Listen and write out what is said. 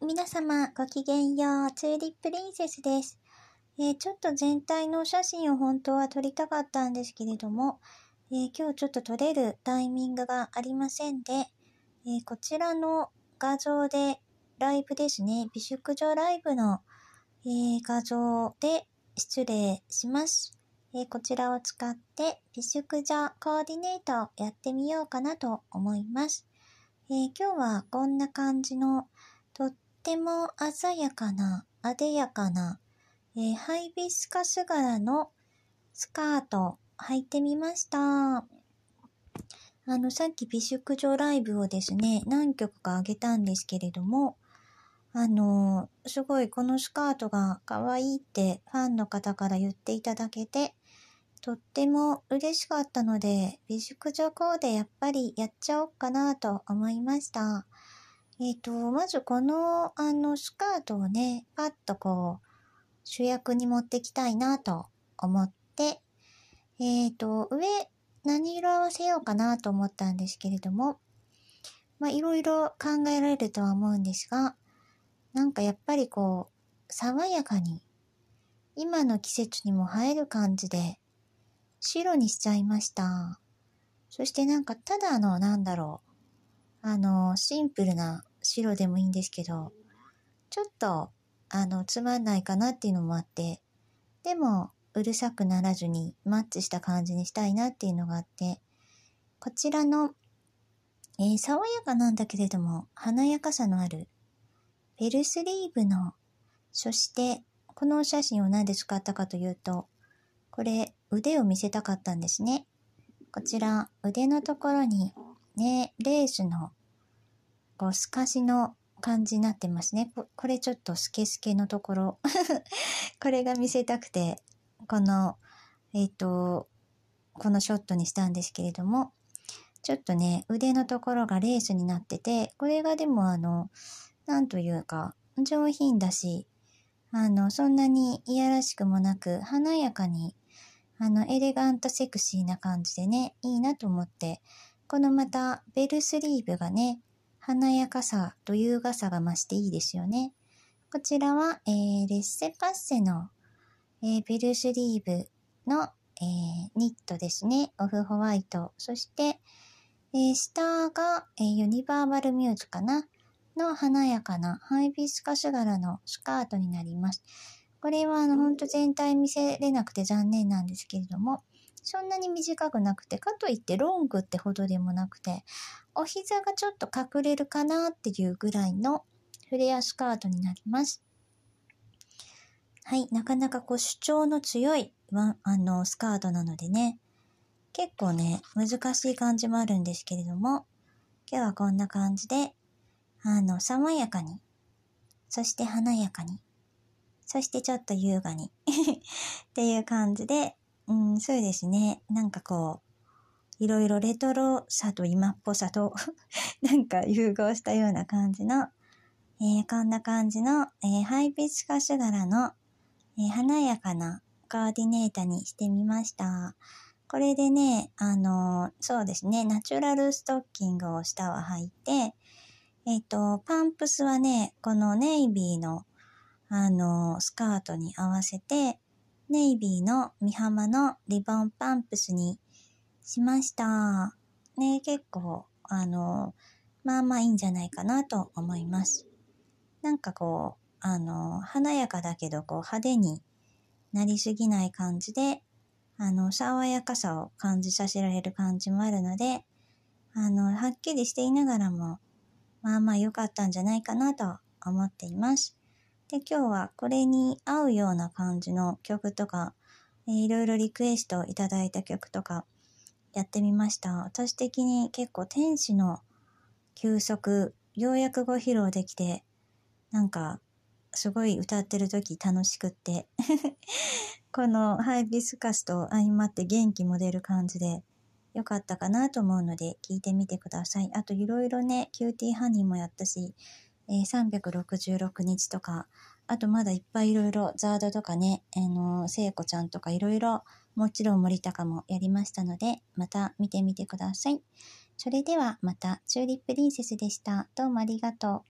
い、皆様ごきげんよう、ツーリップリンセスです。えー、ちょっと全体の写真を本当は撮りたかったんですけれども、えー、今日ちょっと撮れるタイミングがありませんで、えー、こちらの画像で、ライブですね、美食女ライブの、え画像で失礼します。えこちらを使って美食女コーディネートやってみようかなと思います。え今日はこんな感じの、ても鮮やかな、あでやかな、えー、ハイビスカス柄のスカート履いてみました。あの、さっき美食女ライブをですね、何曲かあげたんですけれども、あのー、すごいこのスカートが可愛いってファンの方から言っていただけて、とっても嬉しかったので、美食女コーデやっぱりやっちゃおっかなと思いました。えっ、ー、と、まずこの、あの、スカートをね、パッとこう、主役に持ってきたいなと思って、えっ、ー、と、上、何色合わせようかなと思ったんですけれども、まあ、いろいろ考えられるとは思うんですが、なんかやっぱりこう、爽やかに、今の季節にも映える感じで、白にしちゃいました。そしてなんか、ただの、なんだろう、あの、シンプルな白でもいいんですけど、ちょっと、あの、つまんないかなっていうのもあって、でも、うるさくならずにマッチした感じにしたいなっていうのがあって、こちらの、えー、爽やかなんだけれども、華やかさのある、ベルスリーブの、そして、このお写真を何で使ったかというと、これ、腕を見せたかったんですね。こちら、腕のところに、ね、レースのこう透かしの感じになってますね。これちょっとスケスケのところ これが見せたくて、この、えっ、ー、と、このショットにしたんですけれども、ちょっとね、腕のところがレースになってて、これがでもあの、なんというか、上品だし、あの、そんなにいやらしくもなく、華やかに、あの、エレガントセクシーな感じでね、いいなと思って、このまたベルスリーブがね、華やかさと優雅さが増していいですよね。こちらは、えー、レッセパッセの、えー、ベルスリーブの、えー、ニットですね。オフホワイト。そして、え下が、えユニバーバルミューズかなの華やかなハイビスカス柄のスカートになります。これはあの、ほんと全体見せれなくて残念なんですけれども、そんなに短くなくて、かといってロングってほどでもなくて、お膝がちょっと隠れるかなっていうぐらいのフレアスカートになります。はい、なかなかこう主張の強いワン、あの、スカートなのでね、結構ね、難しい感じもあるんですけれども、今日はこんな感じで、あの、爽やかに、そして華やかに、そしてちょっと優雅に っていう感じで、うん、そうですね。なんかこう、いろいろレトロさと今っぽさと なんか融合したような感じの、えー、こんな感じの、えー、ハイビスカス柄の、えー、華やかなコーディネータにしてみました。これでね、あのそうですね、ナチュラルストッキングを下は履いて、えっ、と、パンプスはね、このネイビーの、あのスカートに合わせて、ネイビーの美浜のリボンパンプスにしました。ね、結構、あの、まあまあいいんじゃないかなと思います。なんかこう、あの、華やかだけどこう派手になりすぎない感じで、あの、爽やかさを感じさせられる感じもあるので、あの、はっきりしていながらも、まあまあ良かったんじゃないかなと思っています。で、今日はこれに合うような感じの曲とか、えー、いろいろリクエストいただいた曲とかやってみました。私的に結構天使の休息、ようやくご披露できて、なんか、すごい歌ってる時楽しくって このハイビスカスと相まって元気も出る感じで、良かったかなと思うので聞いてみてください。あといろいろね、キューティーハニーもやったし、えー、366日とか、あとまだいっぱいいろいろ、ザードとかね、あのー、聖子ちゃんとかいろいろ、もちろん森高もやりましたので、また見てみてください。それではまた、チューリップリンセスでした。どうもありがとう。